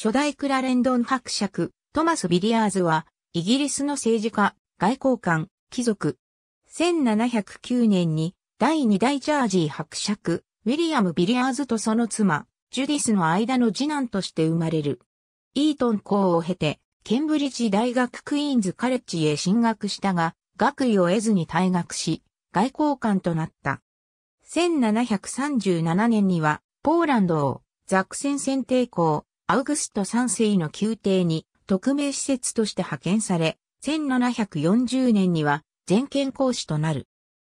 初代クラレンドン伯爵、トマス・ビリアーズは、イギリスの政治家、外交官、貴族。1709年に、第2代ジャージー伯爵、ウィリアム・ビリアーズとその妻、ジュディスの間の次男として生まれる。イートン校を経て、ケンブリッジ大学クイーンズカレッジへ進学したが、学位を得ずに退学し、外交官となった。1737年には、ポーランドをザクセン選定校、アウグスト3世の宮廷に特命施設として派遣され、1740年には全権公使となる。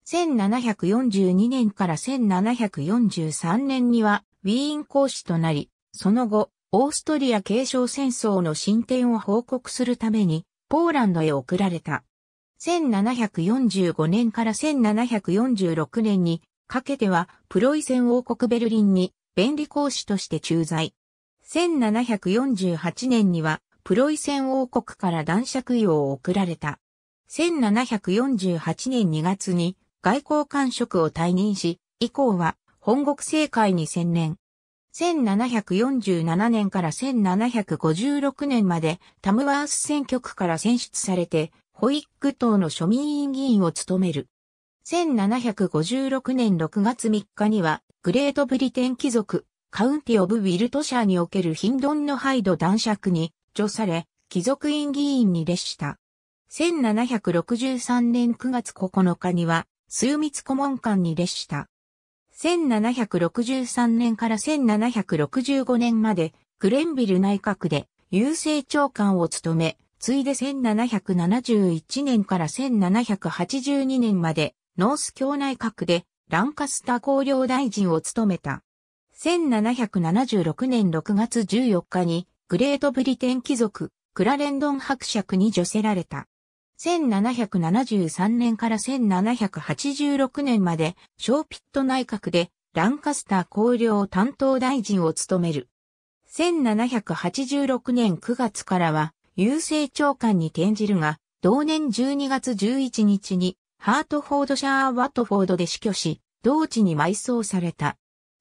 1742年から1743年にはウィーン公使となり、その後、オーストリア継承戦争の進展を報告するために、ポーランドへ送られた。1745年から1746年にかけては、プロイセン王国ベルリンに便利公使として駐在。1748年にはプロイセン王国から男爵位を贈られた。1748年2月に外交官職を退任し、以降は本国政界に専念。1747年から1756年までタムワース選挙区から選出されて、ホイック党の庶民委議員を務める。1756年6月3日にはグレートブリテン貴族カウンティ・オブ・ウィルトシャーにおけるヒンドンのハイド男爵に、除され、貴族院議員に列した。1763年9月9日には、数密顧問官に列した。1763年から1765年まで、クレンビル内閣で、郵政長官を務め、ついで1771年から1782年まで、ノース教内閣で、ランカスター公領大臣を務めた。1776年6月14日にグレートブリテン貴族クラレンドン伯爵に除せられた。1773年から1786年までショーピット内閣でランカスター公領担当大臣を務める。1786年9月からは郵政長官に転じるが、同年12月11日にハートフォードシャー・ワットフォードで死去し、同地に埋葬された。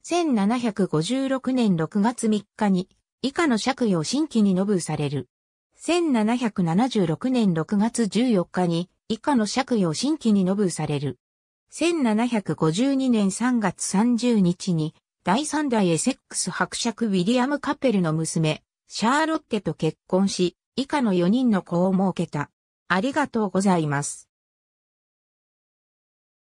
1756年6月3日に、以下の借用新規にノぶされる。1776年6月14日に、以下の借用新規にノぶされる。1752年3月30日に、第三代エセックス伯爵ウィリアム・カペルの娘、シャーロッテと結婚し、以下の4人の子を設けた。ありがとうございます。